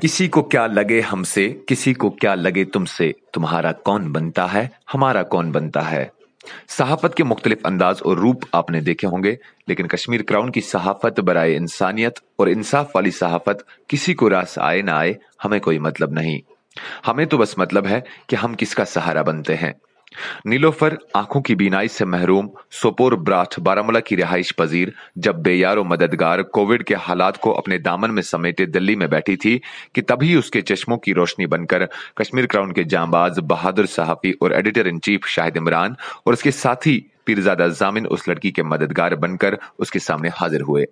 किसी को क्या लगे हमसे किसी को क्या लगे तुमसे तुम्हारा कौन बनता है हमारा कौन बनता है सहाफत के मुख्तलिफ अंदाज और रूप आपने देखे होंगे लेकिन कश्मीर क्राउन की सहाफत बरए इंसानियत और इंसाफ वाली सहाफत किसी को रास आए ना आए हमें कोई मतलब नहीं हमें तो बस मतलब है कि हम किसका सहारा बनते हैं नीलोफर आंखों की बीनाई से महरूम सोपोर ब्राथ बारामूला की रिहाइश पजीर जब बेयारो मददगार कोविड के हालात को अपने दामन में समेटे दिल्ली में बैठी थी कि तभी उसके चश्मों की रोशनी बनकर कश्मीर क्राउन के जांबाज बहादुर सहाफी और editor in chief Shahid Imran और उसके साथी पीरजादा जामिन उस लड़की के मददगार बनकर उसके सामने हाजिर हुए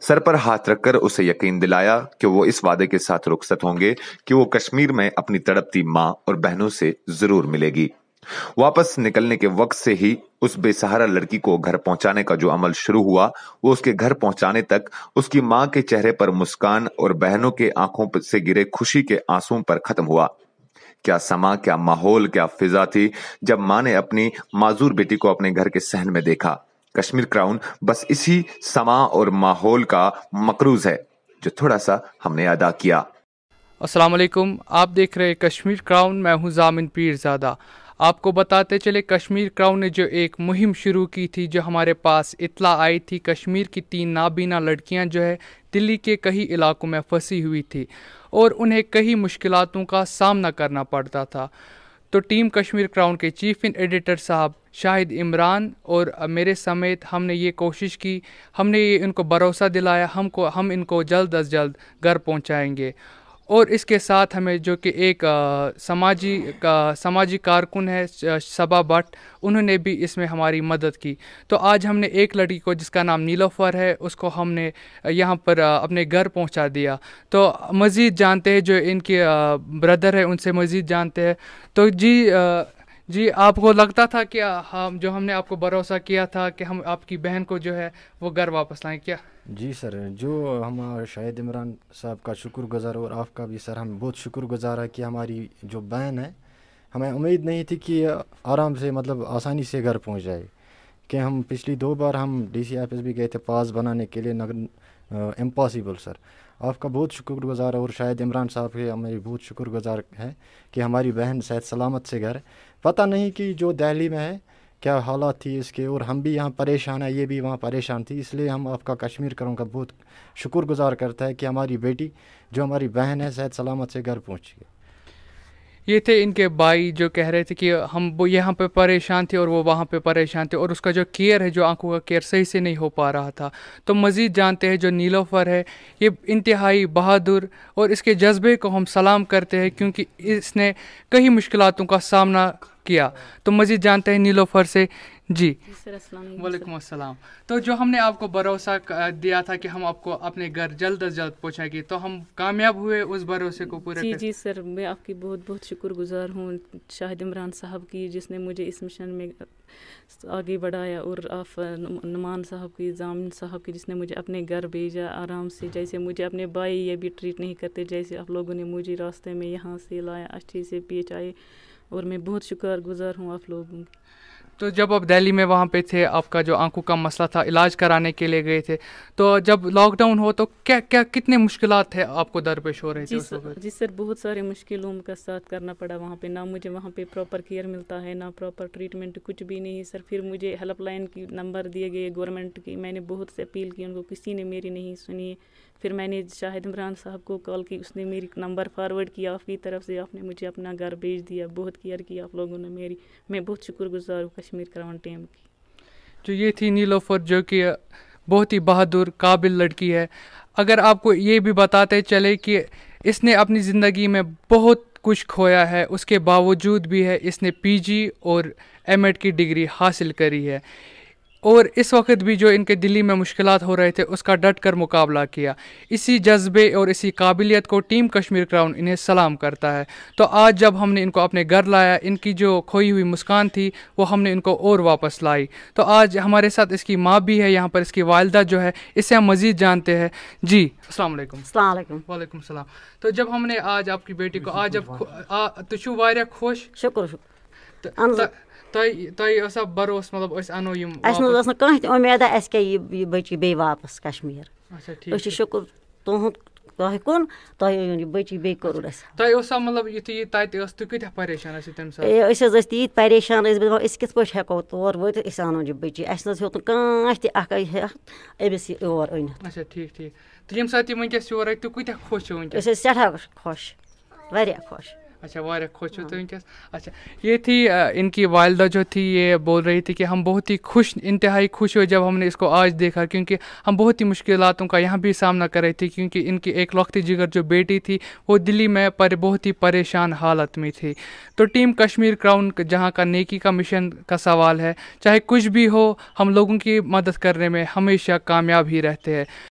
सर पर हाथ रखकर उसे यकीन दिलाया कि वो इस वादे के साथ रुखसत होंगे कि वो कश्मीर में अपनी तड़पती माँ और बहनों से जरूर मिलेगी वापस निकलने के वक्त से ही उस बेसहारा लड़की को घर पहुंचाने का जो अमल शुरू हुआ वो उसके घर पहुंचाने तक उसकी मां के चेहरे पर मुस्कान और बहनों के आंखों से गिरे खुशी के आंसुओं पर खत्म हुआ क्या समा क्या माहौल क्या फिजा थी जब मां ने अपनी माजूर बेटी को अपने घर के सहन में देखा कश्मीर क्राउन बस इसी समा और माहौल का मकरूज है जो थोड़ा सा हमने अदा किया असलम आप देख रहे कश्मीर क्राउन मैं हूँ जामिन पीरजादा आपको बताते चले कश्मीर क्राउन ने जो एक मुहिम शुरू की थी जो हमारे पास इतला आई थी कश्मीर की तीन नाबीना लड़कियां जो है दिल्ली के कई इलाकों में फंसी हुई थी और उन्हें कई मुश्किलों का सामना करना पड़ता था तो टीम कश्मीर क्राउन के चीफ इन एडिटर साहब शाहिद इमरान और मेरे समेत हमने ये कोशिश की हमने ये इनको भरोसा दिलाया हमको हम इनको जल्द अज जल्द घर पहुँचाएँगे और इसके साथ हमें जो कि एक समाजी का सामाजिक कारकुन है सबा भट्ट उन्होंने भी इसमें हमारी मदद की तो आज हमने एक लड़की को जिसका नाम नीलोफर है उसको हमने यहाँ पर अपने घर पहुँचा दिया तो मज़ीद जानते हैं जो इनके ब्रदर है उनसे मज़ीद जानते हैं तो जी जी आपको लगता था कि हम जो हमने आपको भरोसा किया था कि हम आपकी बहन को जो है वो घर वापस लाएं क्या जी सर जो हम शाहिद इमरान साहब का शुक्रगुजार और आपका भी सर हम बहुत शुक्रगुजार है कि हमारी जो बहन है हमें उम्मीद नहीं थी कि आराम से मतलब आसानी से घर पहुँच जाए कि हम पिछली दो बार हम डीसी ऑफिस भी गए थे पास बनाने के लिए नगर इम्पॉसिबल सर आपका बहुत शुक्रगुजार और शायद इमरान साहब के हमारी बहुत शुक्रगुजार है कि हमारी बहन शायद सलामत से घर पता नहीं कि जो दहली में है क्या हालात थी इसके और हम भी यहाँ परेशान है ये भी वहाँ परेशान थी इसलिए हम आपका कश्मीर करों का बहुत शुक्रगुजार करता है कि हमारी बेटी जो हमारी बहन है शायद सलामत से घर पहुँची है ये थे इनके भाई जो कह रहे थे कि हम वो यहाँ पे परेशान थे और वो वहाँ पे परेशान थे और उसका जो केयर है जो आंखों का केयर सही से नहीं हो पा रहा था तो मज़ीद जानते हैं जो नीलोफर है ये इंतहाई बहादुर और इसके जज्बे को हम सलाम करते हैं क्योंकि इसने कई मुश्किलों का सामना किया तो मजीद जानते हैं नीलोफर से जी वालेकुम अस्सलाम तो जो हमने आपको भरोसा दिया था कि हम आपको अपने घर जल्द अज जल्द पहुँचाएंगे तो हम कामयाब हुए उस भरोसे को पूरा जी कर... जी सर मैं आपकी बहुत बहुत शुक्रगुजार हूँ शाहिद इमरान साहब की जिसने मुझे इस मिशन में आगे बढ़ाया और आप नुमान साहब की जामिन साहब की जिसने मुझे अपने घर भेजा आराम से जैसे मुझे अपने भाई ये भी ट्रीट नहीं करते जैसे आप लोगों ने मुझे रास्ते में यहाँ से लाया अच्छे से पेच और मैं बहुत शुक्र गुज़ार हूँ आप लोगों की तो जब आप दिल्ली में वहाँ पे थे आपका जो आंखों का मसला था इलाज कराने के लिए गए थे तो जब लॉकडाउन हो तो क्या क्या कितने मुश्किल थे आपको दरपेश हो रहे थे जी सर बहुत सारे मुश्किलों का साथ करना पड़ा वहाँ पे ना मुझे वहाँ पे प्रॉपर केयर मिलता है ना प्रॉपर ट्रीटमेंट कुछ भी नहीं सर फिर मुझे हेल्पलाइन की नंबर दिए गए गवर्नमेंट की मैंने बहुत से अपील की उनको किसी ने मेरी नहीं सुनी फिर मैंने शाहिद इमरान साहब को कॉल की उसने मेरी नंबर फॉरवर्ड किया आपकी तरफ से आपने मुझे अपना घर भेज दिया बहुत केयर किया आप लोगों ने मेरी मैं बहुत शुक्रगुजार हूँ कश्मीर क्राउन टीम की जो तो ये थी नीलोफर जो कि बहुत ही बहादुर काबिल लड़की है अगर आपको ये भी बताते चले कि इसने अपनी ज़िंदगी में बहुत कुछ खोया है उसके बावजूद भी है इसने पीजी और एमएड की डिग्री हासिल करी है और इस वक्त भी जो इनके दिल्ली में मुश्किल हो रहे थे उसका डट कर मुकाबला किया इसी जज्बे और इसी काबिलियत को टीम कश्मीर क्राउन इन्हें सलाम करता है तो आज जब हमने इनको अपने घर लाया इनकी जो खोई हुई मुस्कान थी वो हमने इनको और वापस लाई तो आज हमारे साथ इसकी माँ भी है यहाँ पर इसकी वालदा जो है इसे हम मज़ीद जानते हैं जी अलैक्म वालेकुम सलाम तो जब हमने आज आपकी बेटी को आज जब तुझु तो खुश शुक्र शुक्र तो- تۄہہِ تۄہہِ ٲسا بَروسہٕ مطلب أسۍ اَنو یِم اَسہِ منٛز ٲس نہٕ کانٛہہ تہِ اُمیدا اَسہِ کیٛاہ یہِ بٔچی بیٚیہِ واپَس کَشمیٖر أسۍ چھِ شُکُر تُہُنٛد تۄہہِ کُن تۄہہِ أنِو یہِ بٔچی بیٚیہِ کوٚروٕ اَسہِ تۄہہِ اوسا مطلب یُتھُے یہِ تَتہِ ٲس تُہۍ کۭتیٛاہ پریشان ٲسِو تَمہِ ساتہٕ ہے أسۍ حظ ٲسۍ تیٖتۍ پریشان ٲسۍ دَپان أسۍ کِتھ پٲٹھۍ ہٮ۪کو تور وٲتِتھ أسۍ اَنو یہِ بٔچی اَسہِ نہ حظ ہیوٚت نہٕ کانٛہہ تہِ اَکھ أمِس یہِ یور أنِتھ اچھا ٹھیٖک ٹھیٖک تہٕ ییٚمہِ ساتہٕ یہِ وٕنکٮ۪س یور آے تُہۍ کۭتیٛاہ خۄش چھِو وٕنکٮ۪س أسۍ ٲسۍ سٮ۪ٹھاہ خۄش واریاہ خۄش अच्छा वो खुश छो हाँ। तो इनके अच्छा ये थी इनकी वालदा जो थी ये बोल रही थी कि हम बहुत ही खुश इंतहाई खुश हुए जब हमने इसको आज देखा क्योंकि हम बहुत ही मुश्किलों का यहाँ भी सामना कर रहे थे क्योंकि इनकी एक लौकती जिगर जो बेटी थी वो दिल्ली में पर बहुत ही परेशान हालत में थी तो टीम कश्मीर क्राउन जहाँ का नेकी का मिशन का सवाल है चाहे कुछ भी हो हम लोगों की मदद करने में हमेशा कामयाब ही रहते हैं